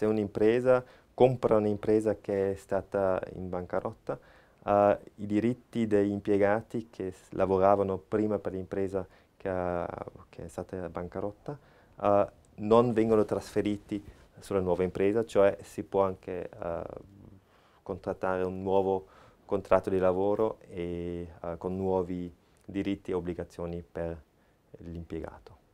se un'impresa compra un'impresa che è stata in bancarotta, uh, i diritti degli impiegati che lavoravano prima per l'impresa che, ha, che è stata in bancarotta uh, non vengono trasferiti sulla nuova impresa, cioè si può anche uh, contrattare un nuovo contratto di lavoro e, eh, con nuovi diritti e obbligazioni per l'impiegato.